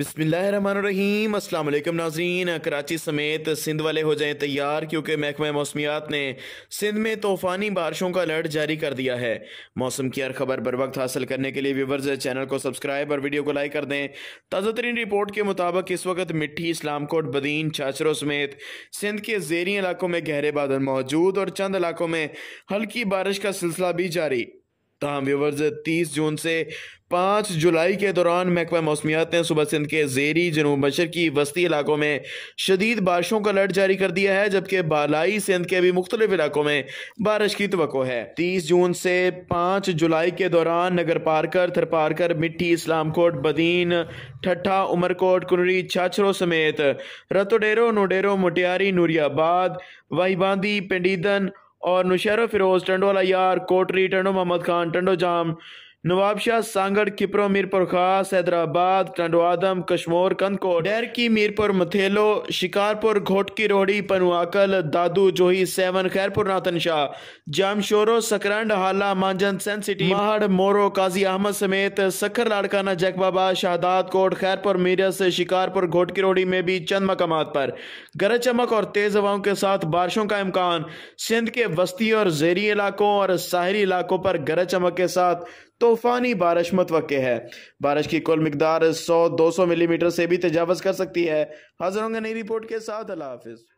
बिसमीम अल्लाम नाजरीन कराची समेत सिंध वाले हो जाएं तैयार क्योंकि महकमा मौसमियात ने सिंध में तूफ़ानी बारिशों का अलर्ट जारी कर दिया है मौसम की हर खबर बर वक्त हासिल करने के लिए व्यूवर्स चैनल को सब्सक्राइब और वीडियो को लाइक कर दें ताज़ा तरीन रिपोर्ट के मुताबिक इस वक्त मिट्टी इस्लामकोट बदीन छाछरों समेत सिंध के जेरी इलाकों में गहरे बादल मौजूद और चंद इलाकों में हल्की बारिश का सिलसिला भी जारी तमाम व्यूवर्स तीस जून से पाँच जुलाई के दौरान महकमा मौसमियात ने सुबह सिंध के जेरी जनूब मशर की वस्ती इलाकों में शदीद बारिशों का अलर्ट जारी कर दिया है जबकि बालाई सिंध के भी मुख्तलि इलाकों में बारिश की तो है तीस जून से पाँच जुलाई के दौरान नगर पारकर थरपारकर मिट्टी इस्लामकोट बदीन ठट्ठा उमरकोट कुनरी छाछरों समेत रतोडेरो नोडेरो मोटियारी नूरियाबाद वाहीबांदी पिंडीदन और नुशहर फिरोज टंडो यार कोटरी टंडो मोहम्मद खान टंडो जाम नवाबशाह सांगड़ किपरो मीरपुर खास हैदराबाद टंडवादम कश्मोर कंदकोट डैर की मीरपुर मथेलो शिकारपुर घोटकी रोड़ी पनुआकल दादू जोही सेवन खैरपुर नाथन शाह जामशोरो सकरंड हाला मांजन सेंट सिटी महाड़ मोरो काजी अहमद समेत सखर लाड़काना जैकबाबा शाहदाद कोट खैरपुर मीरस शिकारपुर घोटकी रोड़ी में भी चंद मकाम पर गरज चमक और तेज हवाओं के साथ बारिशों का इम्कान सिंध के वस्ती और जेरी इलाकों और साहरी इलाकों पर गरज चमक के साथ तूफ़ानी बारिश मतवक़ है बारिश की कुल मकदार 100-200 मिलीमीटर से भी तजावज़ कर सकती है हाजिर होंगे नई रिपोर्ट के साथ अल्लाह हाफिज़